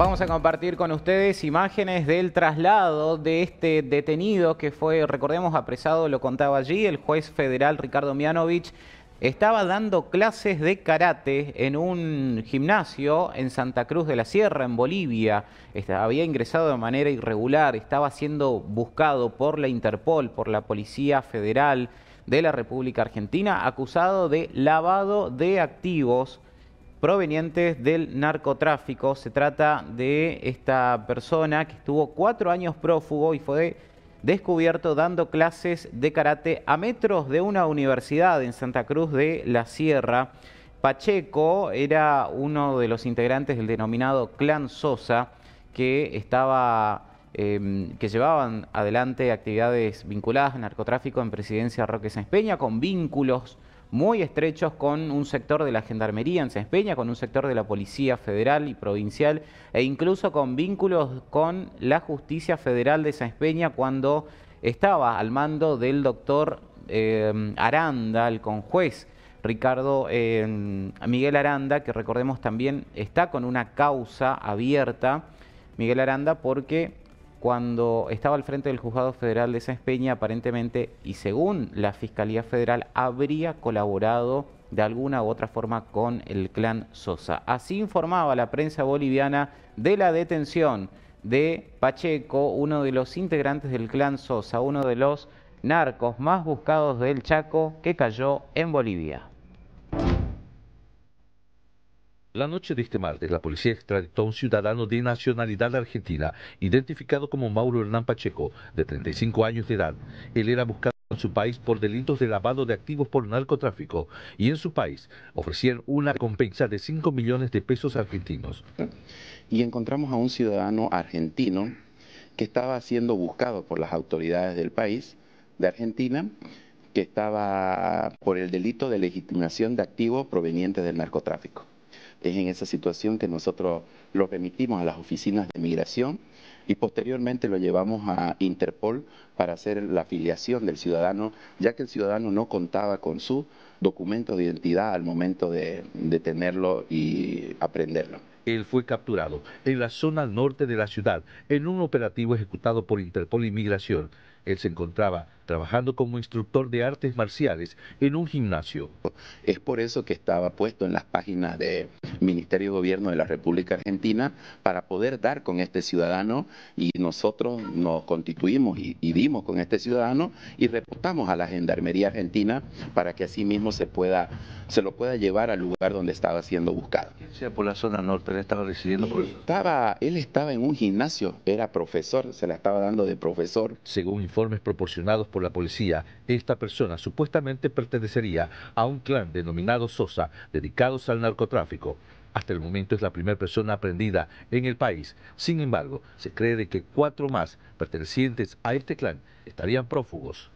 Vamos a compartir con ustedes imágenes del traslado de este detenido que fue, recordemos, apresado, lo contaba allí, el juez federal Ricardo Mianovich. Estaba dando clases de karate en un gimnasio en Santa Cruz de la Sierra, en Bolivia. había ingresado de manera irregular, estaba siendo buscado por la Interpol, por la Policía Federal de la República Argentina, acusado de lavado de activos provenientes del narcotráfico. Se trata de esta persona que estuvo cuatro años prófugo y fue descubierto dando clases de karate a metros de una universidad en Santa Cruz de la Sierra. Pacheco era uno de los integrantes del denominado Clan Sosa que estaba... Em, que llevaban adelante actividades vinculadas al narcotráfico en Presidencia Roque Sáenz Peña con vínculos muy estrechos con un sector de la Gendarmería en Cespeña, con un sector de la Policía Federal y Provincial e incluso con vínculos con la Justicia Federal de Cespeña cuando estaba al mando del doctor eh, Aranda, el conjuez. Ricardo eh, Miguel Aranda, que recordemos también está con una causa abierta, Miguel Aranda, porque cuando estaba al frente del juzgado federal de Peña, aparentemente, y según la Fiscalía Federal, habría colaborado de alguna u otra forma con el clan Sosa. Así informaba la prensa boliviana de la detención de Pacheco, uno de los integrantes del clan Sosa, uno de los narcos más buscados del Chaco que cayó en Bolivia. La noche de este martes, la policía extraditó a un ciudadano de nacionalidad argentina, identificado como Mauro Hernán Pacheco, de 35 años de edad. Él era buscado en su país por delitos de lavado de activos por narcotráfico y en su país ofrecían una recompensa de 5 millones de pesos argentinos. Y encontramos a un ciudadano argentino que estaba siendo buscado por las autoridades del país, de Argentina, que estaba por el delito de legitimación de activos provenientes del narcotráfico. Es en esa situación que nosotros lo remitimos a las oficinas de migración y posteriormente lo llevamos a Interpol para hacer la afiliación del ciudadano, ya que el ciudadano no contaba con su documento de identidad al momento de, de tenerlo y aprenderlo. Él fue capturado en la zona norte de la ciudad en un operativo ejecutado por Interpol Inmigración él se encontraba trabajando como instructor de artes marciales en un gimnasio. Es por eso que estaba puesto en las páginas del Ministerio de Gobierno de la República Argentina para poder dar con este ciudadano y nosotros nos constituimos y, vimos dimos con este ciudadano y reportamos a la Gendarmería Argentina para que así mismo se, pueda, se lo pueda llevar al lugar donde estaba siendo buscado. Sea por la zona norte, él estaba residiendo Él estaba, en un gimnasio, era profesor, se la estaba dando de profesor. Según informes proporcionados por la policía, esta persona supuestamente pertenecería a un clan denominado Sosa, dedicados al narcotráfico. Hasta el momento es la primera persona aprendida en el país. Sin embargo, se cree que cuatro más pertenecientes a este clan estarían prófugos.